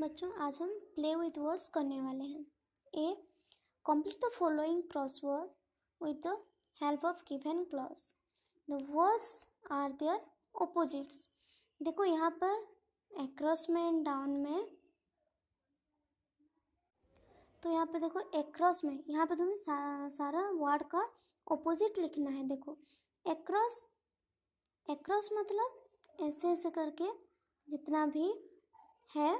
बच्चों आज हम प्ले विथ वर्ड्स करने वाले हैं a the following crossword with the help of given clues the words are their opposites देखो यहाँ पर एक्रॉस में एंड डाउन में तो यहाँ पे देखो एक्रॉस में यहाँ पे तुम्हें सा, सारा वर्ड का ओपोजिट लिखना है देखो एक्रॉस एक्रॉस मतलब ऐसे ऐसे करके जितना भी है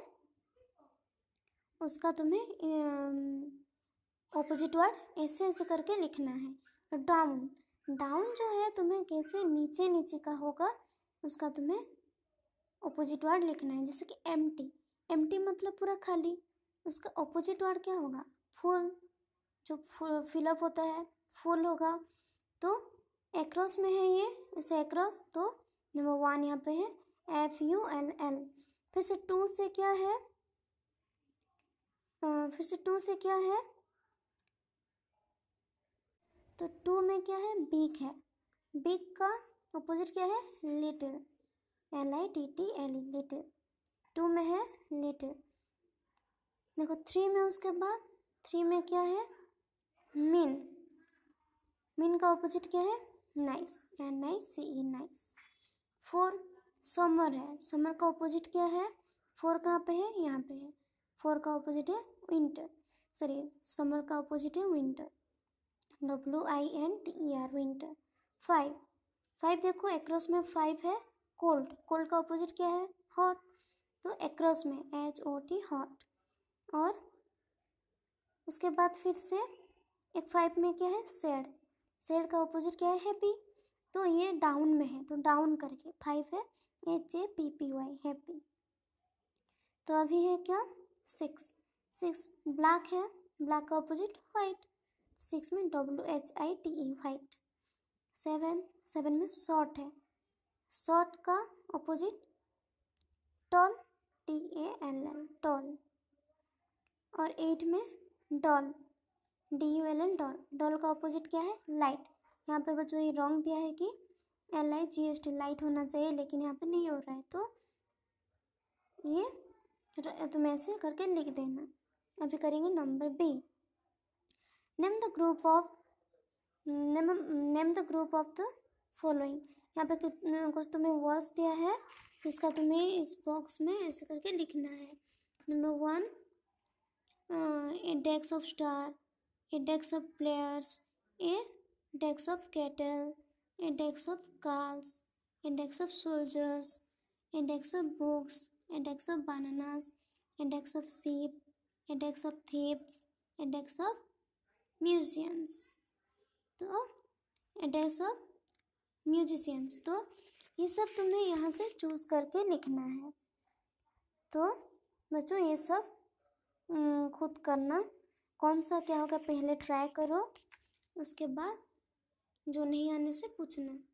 उसका तुम्हें ऑपोजिट वर्ड ऐसे ऐसे करके लिखना है डाउन डाउन जो है तुम्हें कैसे नीचे नीचे का होगा उसका तुम्हें ऑपोजिट वर्ड लिखना है जैसे कि एम टी एम टी मतलब पूरा खाली उसका ऑपोजिट वर्ड क्या होगा फुल जो फिलअप होता है फुल होगा तो एक्रॉस में है ये ऐसे एक्रॉस तो नंबर वन यहाँ पे है एफ यू एल एल फिर से टू से क्या है फिर से टू से क्या है तो टू में क्या है बिग है बिग का अपोजिट क्या है little L I T T L E little two में है लिटिल देखो थ्री में उसके बाद थ्री में क्या है मिन मिन का अपोजिट क्या है nice N I C E nice four summer है समर का ऑपोजिट क्या है फोर कहाँ पे है यहाँ पे है फोर का ऑपोजिट है विंटर सॉरी समर का ऑपोजिट है winter W I N T E R winter five five देखो एक्रॉस में फाइव है कोल्ड कोल्ड का ऑपोजिट क्या है हॉट तो एक्रॉस में एच ओ टी हॉट और उसके बाद फिर से एक फाइव में क्या है सेड सेड का ऑपोजिट क्या है हैप्पी तो ये डाउन में है तो डाउन करके फाइव है H A P P Y happy तो अभी है क्या सिक्स सिक्स ब्लैक है ब्लैक का ऑपोजिट वाइट सिक्स में W H I T E white seven seven में शॉर्ट है शॉर्ट का opposite tall T A L L tall और एट में dull D U L L dull dull का opposite क्या है लाइट यहाँ पे बच्चों ये रॉन्ग दिया है कि L I G S T light होना चाहिए लेकिन यहाँ पे नहीं हो रहा है तो ये तो, तो तुम ऐसे करके लिख देना अभी करेंगे number B name the group of name the group of the following यहाँ पे कुछ तुम्हें वर्ड्स दिया है इसका तुम्हें इस बॉक्स में ऐसे करके लिखना है number one index of star index of players a index of cattle index of cars index of soldiers index of books index of bananas index of sheep index of thieves index of museums तो index of musicians तो ये सब तुम्हें यहाँ से choose करके लिखना है तो बच्चों ये सब खुद करना कौन सा क्या होगा पहले ट्राई करो उसके बाद जो नहीं आने से पूछना